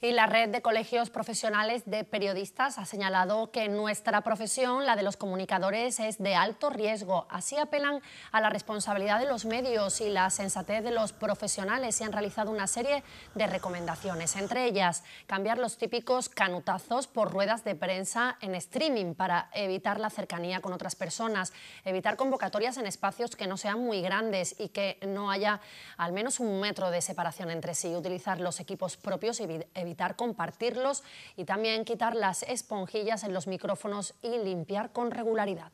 y la red de colegios profesionales de periodistas ha señalado que nuestra profesión, la de los comunicadores, es de alto riesgo. Así apelan a la responsabilidad de los medios y la sensatez de los profesionales y han realizado una serie de recomendaciones, entre ellas cambiar los típicos canutazos por ruedas de prensa en streaming para evitar la cercanía con otras personas, evitar convocatorias en espacios que no sean muy grandes y que no haya al menos un metro de separación entre sí, utilizar los equipos propios y evitar compartirlos y también quitar las esponjillas en los micrófonos y limpiar con regularidad.